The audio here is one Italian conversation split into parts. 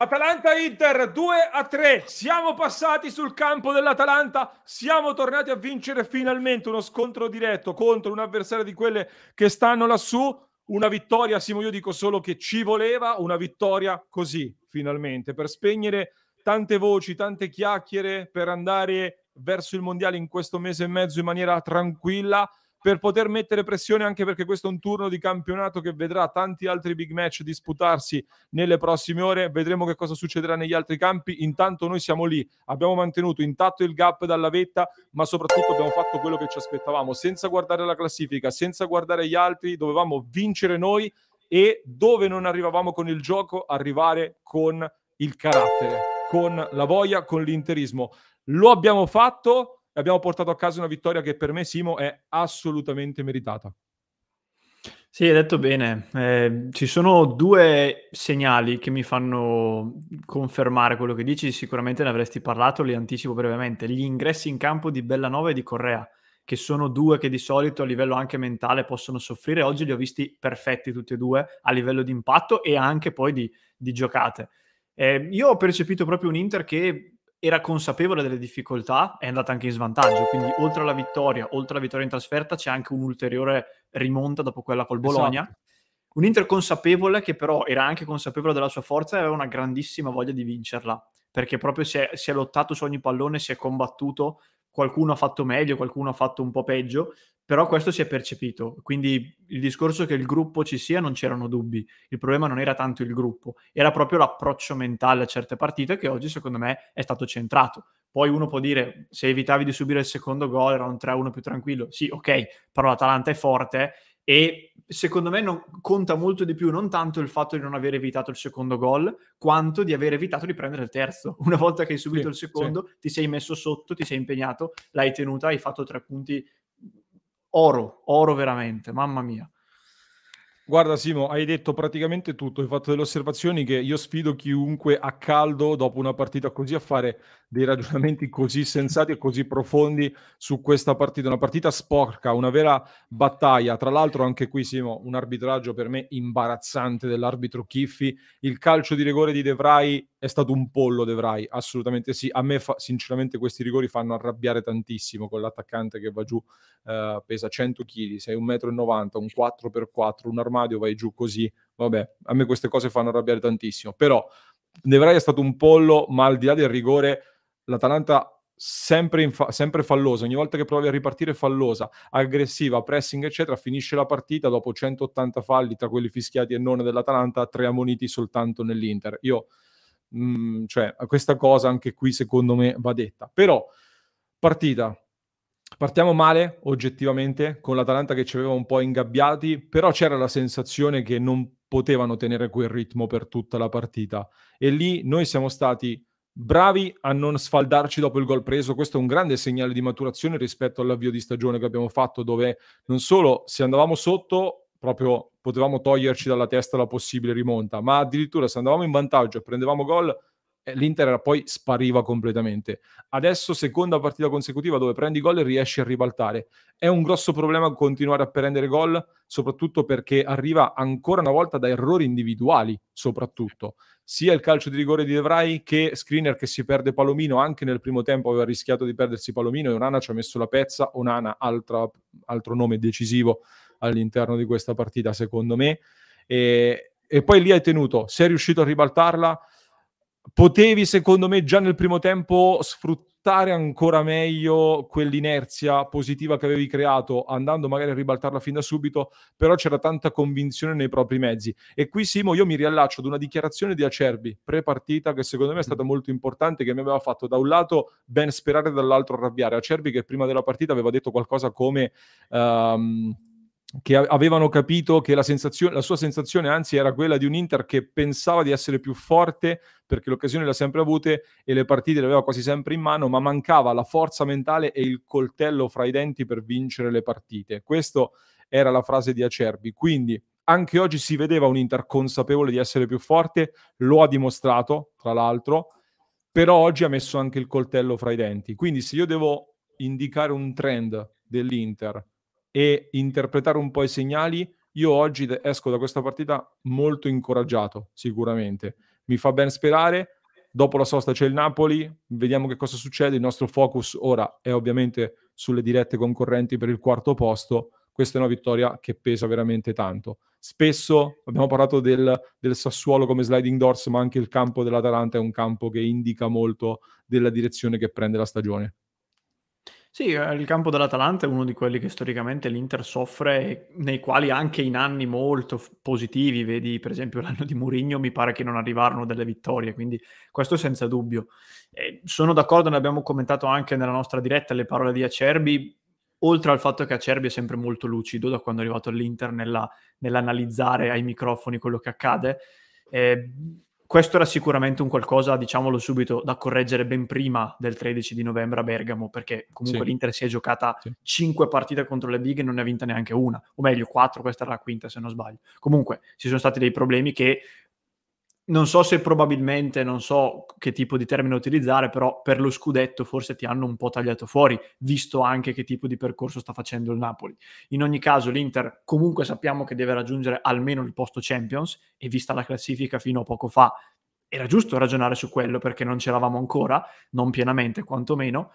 Atalanta-Inter 2 a 3, siamo passati sul campo dell'Atalanta, siamo tornati a vincere finalmente uno scontro diretto contro un avversario di quelle che stanno lassù, una vittoria, Simo io dico solo che ci voleva, una vittoria così finalmente, per spegnere tante voci, tante chiacchiere, per andare verso il Mondiale in questo mese e mezzo in maniera tranquilla per poter mettere pressione anche perché questo è un turno di campionato che vedrà tanti altri big match disputarsi nelle prossime ore, vedremo che cosa succederà negli altri campi, intanto noi siamo lì, abbiamo mantenuto intatto il gap dalla vetta, ma soprattutto abbiamo fatto quello che ci aspettavamo, senza guardare la classifica, senza guardare gli altri, dovevamo vincere noi e dove non arrivavamo con il gioco, arrivare con il carattere, con la voglia, con l'interismo. Lo abbiamo fatto abbiamo portato a casa una vittoria che per me, Simo, è assolutamente meritata. Sì, hai detto bene. Eh, ci sono due segnali che mi fanno confermare quello che dici, sicuramente ne avresti parlato, li anticipo brevemente. Gli ingressi in campo di Bellanova e di Correa, che sono due che di solito a livello anche mentale possono soffrire, oggi li ho visti perfetti tutti e due a livello di impatto e anche poi di, di giocate. Eh, io ho percepito proprio un Inter che era consapevole delle difficoltà, è andata anche in svantaggio. Quindi, oltre alla vittoria, oltre alla vittoria in trasferta, c'è anche un'ulteriore rimonta dopo quella col esatto. Bologna. Esatto. Un Inter consapevole che però era anche consapevole della sua forza e aveva una grandissima voglia di vincerla, perché proprio si è, si è lottato su ogni pallone, si è combattuto, qualcuno ha fatto meglio, qualcuno ha fatto un po' peggio, però questo si è percepito. Quindi il discorso che il gruppo ci sia non c'erano dubbi. Il problema non era tanto il gruppo, era proprio l'approccio mentale a certe partite che oggi secondo me è stato centrato. Poi uno può dire se evitavi di subire il secondo gol era un 3-1 più tranquillo. Sì, ok, però l'Atalanta è forte e secondo me non, conta molto di più non tanto il fatto di non aver evitato il secondo gol, quanto di aver evitato di prendere il terzo. Una volta che hai subito sì, il secondo, sì. ti sei messo sotto, ti sei impegnato, l'hai tenuta, hai fatto tre punti mm, oro, oro veramente, mamma mia. Guarda Simo, hai detto praticamente tutto, hai fatto delle osservazioni che io sfido chiunque a caldo dopo una partita così a fare dei ragionamenti così sensati e così profondi su questa partita, una partita sporca, una vera battaglia. Tra l'altro anche qui Simo, un arbitraggio per me imbarazzante dell'arbitro Chiffi, il calcio di rigore di De Vrij è stato un pollo De Vrij, assolutamente sì. A me, fa, sinceramente, questi rigori fanno arrabbiare tantissimo con l'attaccante che va giù, eh, pesa 100 kg, sei 1,90 m, un 4x4, un armadio, vai giù così. Vabbè, a me queste cose fanno arrabbiare tantissimo. Però De Vrij è stato un pollo, ma al di là del rigore, l'Atalanta sempre, fa- sempre fallosa, ogni volta che provi a ripartire fallosa, aggressiva, pressing eccetera, finisce la partita dopo 180 falli tra quelli fischiati e non dell'Atalanta, tre ammoniti soltanto nell'Inter. Io mh, mm, cioè questa cosa anche qui secondo me va detta. Però partita Partiamo male oggettivamente con l'Atalanta che ci aveva un po' ingabbiati, però c'era la sensazione che non potevano tenere quel ritmo per tutta la partita e lì noi siamo stati bravi a non sfaldarci dopo il gol preso, questo è un grande segnale di maturazione rispetto all'avvio di stagione che abbiamo fatto dove non solo se andavamo sotto proprio potevamo toglierci dalla testa la possibile rimonta, ma addirittura se andavamo in vantaggio e prendevamo gol, eh, l'Inter era, poi spariva completamente. Adesso seconda partita consecutiva dove prendi gol e riesci a ribaltare. È un grosso problema continuare a prendere gol, soprattutto perché arriva ancora una volta da errori individuali, soprattutto. Sia il calcio di rigore di Devrai che Screener che si perde Palomino, anche nel primo tempo aveva rischiato di perdersi Palomino e Onana ci ha messo la pezza, Onana altra, altro nome decisivo all'interno di questa partita, secondo me. E, e poi lì hai tenuto, sei riuscito a ribaltarla. Potevi, secondo me, già nel primo tempo sfruttare ancora meglio quell'inerzia positiva che avevi creato, andando magari a ribaltarla fin da subito, però c'era tanta convinzione nei propri mezzi. E qui, Simo, io mi riallaccio ad una dichiarazione di Acerbi, pre-partita, che secondo me è stata molto importante, che mi aveva fatto da un lato ben sperare, dall'altro arrabbiare. Acerbi che prima della partita aveva detto qualcosa come... Um, che avevano capito che la, sensazione, la, sua sensazione anzi era quella di un Inter che pensava di essere più forte perché l'occasione l'ha sempre avute e le partite le aveva quasi sempre in mano, ma mancava la forza mentale e il coltello fra i denti per vincere le partite. Questa era la frase di Acerbi. Quindi anche oggi si vedeva un Inter consapevole di essere più forte, lo ha dimostrato, tra l'altro, però oggi ha messo anche il coltello fra i denti. Quindi se io devo indicare un trend dell'Inter e interpretare un po' i segnali, io oggi esco da questa partita molto incoraggiato, sicuramente. Mi fa ben sperare. Dopo la sosta c'è il Napoli, vediamo che cosa succede. Il nostro focus ora è ovviamente sulle dirette concorrenti per il quarto posto. Questa è una vittoria che pesa veramente tanto. Spesso abbiamo parlato del, del Sassuolo come sliding doors, ma anche il campo dell'Atalanta è un campo che indica molto della direzione che prende la stagione. Sì, eh, il campo dell'Atalanta è uno di quelli che storicamente l'Inter soffre, nei quali anche in anni molto positivi, vedi per esempio l'anno di Mourinho, mi pare che non arrivarono delle vittorie, quindi questo senza dubbio. Eh, sono d'accordo, ne abbiamo commentato anche nella nostra diretta le parole di Acerbi, oltre al fatto che Acerbi è sempre molto lucido da quando è arrivato all'Inter nella, nell'analizzare ai microfoni quello che accade. Eh, questo era sicuramente un qualcosa, diciamolo subito, da correggere ben prima del 13 di novembre a Bergamo, perché comunque sì. l'Inter si è giocata sì. 5 partite contro le big e non ne ha vinta neanche una, o meglio 4, questa era la quinta se non sbaglio. Comunque ci sono stati dei problemi che non so se probabilmente, non so che tipo di termine utilizzare, però per lo scudetto forse ti hanno un po' tagliato fuori, visto anche che tipo di percorso sta facendo il Napoli. In ogni caso l'Inter comunque sappiamo che deve raggiungere almeno il posto Champions e vista la classifica fino a poco fa era giusto ragionare su quello perché non c'eravamo ancora, non pienamente quantomeno.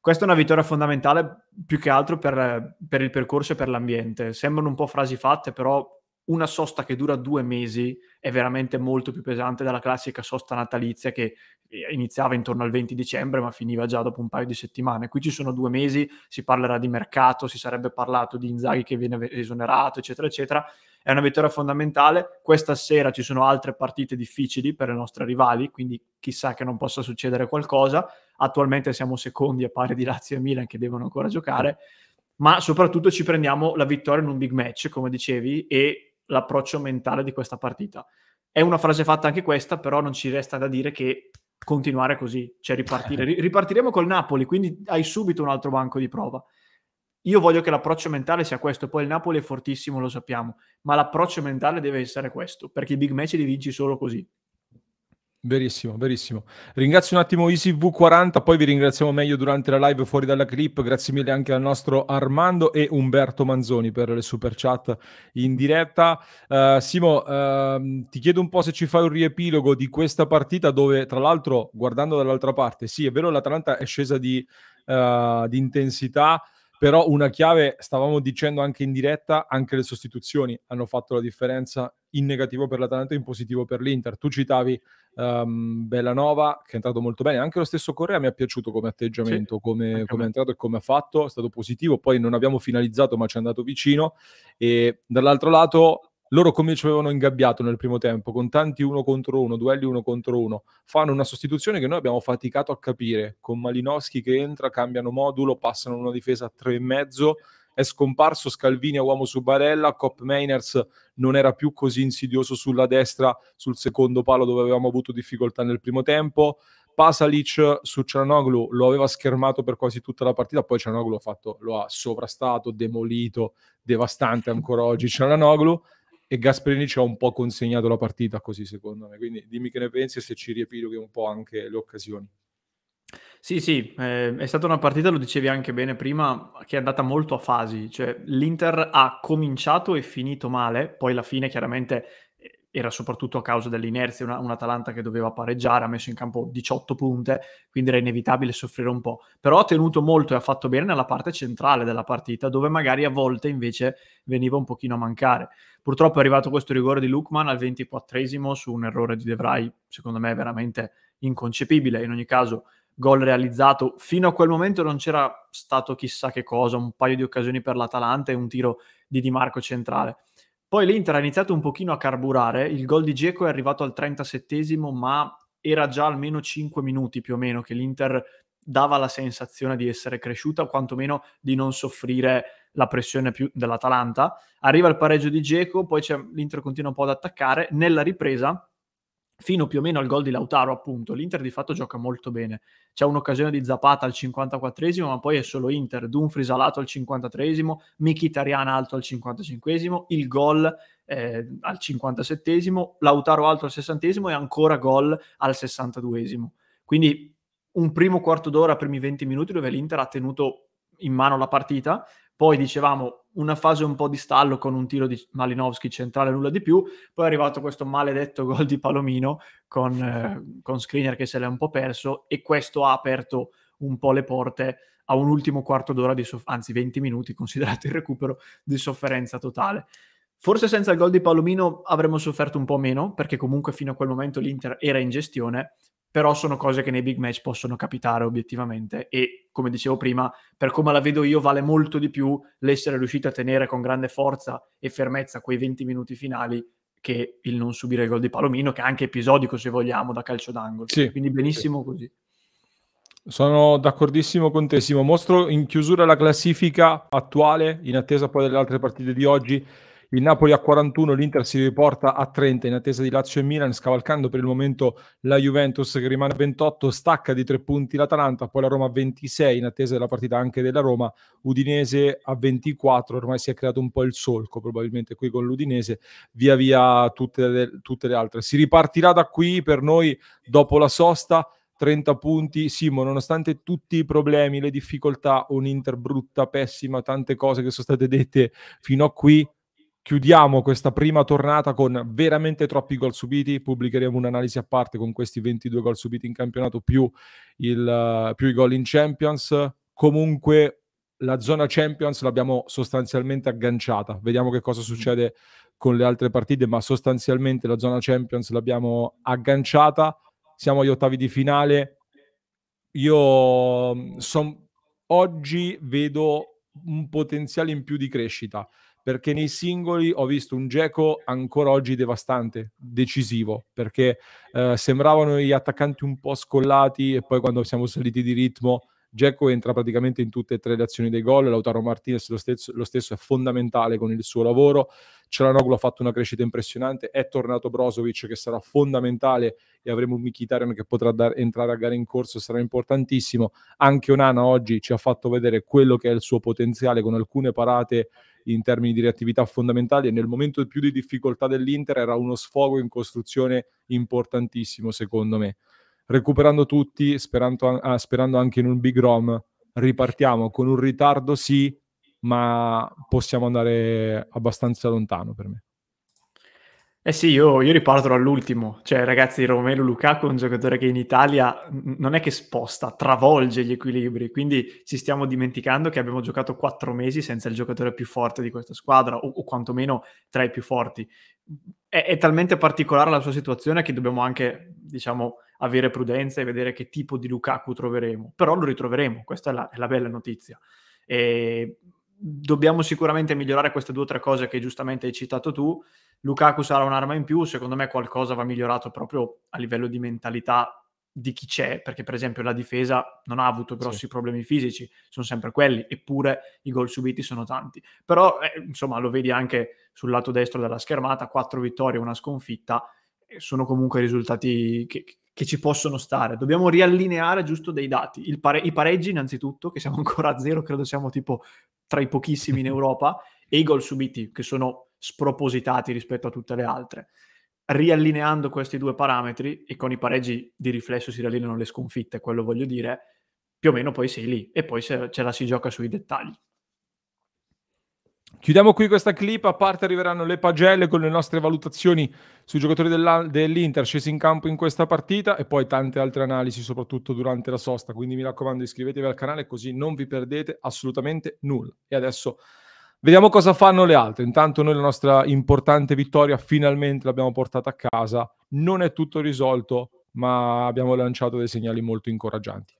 Questa è una vittoria fondamentale più che altro per, per il percorso e per l'ambiente. Sembrano un po' frasi fatte, però una sosta che dura due mesi è veramente molto più pesante della classica sosta natalizia che eh, iniziava intorno al 20 dicembre ma finiva già dopo un paio di settimane. Qui ci sono due mesi, si parlerà di mercato, si sarebbe parlato di Inzaghi che viene esonerato, eccetera, eccetera. È una vittoria fondamentale. Questa sera ci sono altre partite difficili per le nostre rivali, quindi chissà che non possa succedere qualcosa. Attualmente siamo secondi a pari di Lazio e Milan che devono ancora giocare. Ma soprattutto ci prendiamo la vittoria in un big match, come dicevi, e l'approccio mentale di questa partita. È una frase fatta anche questa, però non ci resta da dire che continuare così, cioè ripartire. ripartiremo col Napoli, quindi hai subito un altro banco di prova. Io voglio che l'approccio mentale sia questo, poi il Napoli è fortissimo, lo sappiamo, ma l'approccio mentale deve essere questo, perché i big match li vinci solo così. Verissimo, verissimo. Ringrazio un attimo EasyV40, poi vi ringraziamo meglio durante la live fuori dalla clip. Grazie mille anche al nostro Armando e Umberto Manzoni per le super chat in diretta. Uh, Simo, uh, ti chiedo un po' se ci fai un riepilogo di questa partita dove, tra l'altro, guardando dall'altra parte, sì, è vero, l'Atalanta è scesa di, uh, di intensità, però una chiave, stavamo dicendo anche in diretta, anche le sostituzioni hanno fatto la differenza in negativo per l'Atalanta e in positivo per l'Inter. Tu citavi um, Bellanova che è entrato molto bene, anche lo stesso Correa mi è piaciuto come atteggiamento, sì, come, come è entrato e come ha fatto, è stato positivo, poi non abbiamo finalizzato ma ci è andato vicino e dall'altro lato loro come ci avevano ingabbiato nel primo tempo, con tanti uno contro uno, duelli uno contro uno, fanno una sostituzione che noi abbiamo faticato a capire, con Malinowski che entra, cambiano modulo, passano una difesa a tre e mezzo, è scomparso Scalvini a uomo su Barella, Cop Mainers non era più così insidioso sulla destra, sul secondo palo dove avevamo avuto difficoltà nel primo tempo. Pasalic su Cianoglu lo aveva schermato per quasi tutta la partita, poi Cianoglu lo ha sovrastato, demolito, devastante ancora oggi Cianoglu e Gasperini ci ha un po' consegnato la partita così secondo me, quindi dimmi che ne pensi e se ci riepiloghi un po' anche le occasioni. Sì, sì, eh, è stata una partita, lo dicevi anche bene prima, che è andata molto a fasi, cioè l'Inter ha cominciato e finito male, poi la fine chiaramente eh, era soprattutto a causa dell'inerzia, una, un'Atalanta che doveva pareggiare, ha messo in campo 18 punte, quindi era inevitabile soffrire un po', però ha tenuto molto e ha fatto bene nella parte centrale della partita, dove magari a volte invece veniva un pochino a mancare. Purtroppo è arrivato questo rigore di Lukman al 24 esimo su un errore di De Vrij, secondo me veramente inconcepibile, in ogni caso gol realizzato. Fino a quel momento non c'era stato chissà che cosa, un paio di occasioni per l'Atalanta e un tiro di Di Marco centrale. Poi l'Inter ha iniziato un pochino a carburare, il gol di Geco è arrivato al 37 ma era già almeno 5 minuti più o meno che l'Inter dava la sensazione di essere cresciuta quantomeno di non soffrire la pressione più dell'Atalanta. Arriva il pareggio di Geco, poi l'Inter continua un po' ad attaccare, nella ripresa fino più o meno al gol di Lautaro, appunto, l'Inter di fatto gioca molto bene. C'è un'occasione di Zapata al 54esimo, ma poi è solo Inter, Dumfries alato al 53esimo, Mkhitaryan alto al 55esimo, il gol eh, al 57esimo, Lautaro alto al 60esimo e ancora gol al 62esimo. Quindi un primo quarto d'ora, primi 20 minuti dove l'Inter ha tenuto in mano la partita poi dicevamo una fase un po' di stallo con un tiro di Malinowski centrale, nulla di più. Poi è arrivato questo maledetto gol di Palomino con, eh, con Screener che se l'è un po' perso e questo ha aperto un po' le porte a un ultimo quarto d'ora, di soff- anzi 20 minuti considerato il recupero, di sofferenza totale. Forse senza il gol di Palomino avremmo sofferto un po' meno, perché comunque fino a quel momento l'Inter era in gestione, però sono cose che nei big match possono capitare obiettivamente e come dicevo prima, per come la vedo io vale molto di più l'essere riuscito a tenere con grande forza e fermezza quei 20 minuti finali che il non subire il gol di Palomino, che è anche episodico se vogliamo da calcio d'angolo. Sì, Quindi benissimo sì. così. Sono d'accordissimo con te Simo. Mostro in chiusura la classifica attuale in attesa poi delle altre partite di oggi il Napoli a 41, l'Inter si riporta a 30 in attesa di Lazio e Milan, scavalcando per il momento la Juventus che rimane a 28, stacca di tre punti l'Atalanta, poi la Roma a 26 in attesa della partita anche della Roma, Udinese a 24, ormai si è creato un po' il solco probabilmente qui con l'Udinese, via via tutte le, tutte le altre. Si ripartirà da qui per noi dopo la sosta. 30 punti, Simo, nonostante tutti i problemi, le difficoltà, un Inter brutta, pessima, tante cose che sono state dette fino a qui, chiudiamo questa prima tornata con veramente troppi gol subiti, pubblicheremo un'analisi a parte con questi 22 gol subiti in campionato più, il, più i gol in Champions, comunque la zona Champions l'abbiamo sostanzialmente agganciata, vediamo che cosa succede con le altre partite, ma sostanzialmente la zona Champions l'abbiamo agganciata, siamo agli ottavi di finale, io son, oggi vedo un potenziale in più di crescita perché nei singoli ho visto un Geco ancora oggi devastante, decisivo, perché eh, sembravano gli attaccanti un po' scollati e poi quando siamo saliti di ritmo Dzeko entra praticamente in tutte e tre le azioni dei gol, Lautaro Martinez lo stesso, lo stesso è fondamentale con il suo lavoro, Celanoglu ha fatto una crescita impressionante, è tornato Brozovic che sarà fondamentale e avremo un Mkhitaryan che potrà dar, entrare a gara in corso, sarà importantissimo, anche Onana oggi ci ha fatto vedere quello che è il suo potenziale con alcune parate in termini di reattività fondamentali e nel momento più di difficoltà dell'Inter era uno sfogo in costruzione importantissimo secondo me recuperando tutti, sperando, ah, sperando anche in un big rom, ripartiamo con un ritardo sì, ma possiamo andare abbastanza lontano per me. Eh sì, io, io riparto dall'ultimo, cioè ragazzi Romelu Lukaku è un giocatore che in Italia non è che sposta, travolge gli equilibri, quindi ci stiamo dimenticando che abbiamo giocato quattro mesi senza il giocatore più forte di questa squadra, o, o quantomeno tra i più forti. È, è, talmente particolare la sua situazione che dobbiamo anche, diciamo, avere prudenza e vedere che tipo di Lukaku troveremo, però lo ritroveremo, questa è la, è la bella notizia. E dobbiamo sicuramente migliorare queste due o tre cose che giustamente hai citato tu. Lukaku sarà un'arma in più, secondo me qualcosa va migliorato proprio a livello di mentalità di chi c'è, perché per esempio la difesa non ha avuto grossi sì. problemi fisici, sono sempre quelli, eppure i gol subiti sono tanti. Però eh, insomma lo vedi anche sul lato destro della schermata, quattro vittorie, una sconfitta, sono comunque risultati che, che ci possono stare. Dobbiamo riallineare giusto dei dati. Pare- I pareggi innanzitutto, che siamo ancora a zero, credo siamo tipo tra i pochissimi in Europa, e i gol subiti, che sono spropositati rispetto a tutte le altre. Riallineando questi due parametri, e con i pareggi di riflesso si riallineano le sconfitte, quello voglio dire, più o meno poi sei lì, e poi ce la si gioca sui dettagli. Chiudiamo qui questa clip, a parte arriveranno le pagelle con le nostre valutazioni sui giocatori dell'Inter scesi in campo in questa partita e poi tante altre analisi, soprattutto durante la sosta. Quindi mi raccomando iscrivetevi al canale così non vi perdete assolutamente nulla. E adesso vediamo cosa fanno le altre. Intanto noi la nostra importante vittoria finalmente l'abbiamo portata a casa. Non è tutto risolto, ma abbiamo lanciato dei segnali molto incoraggianti.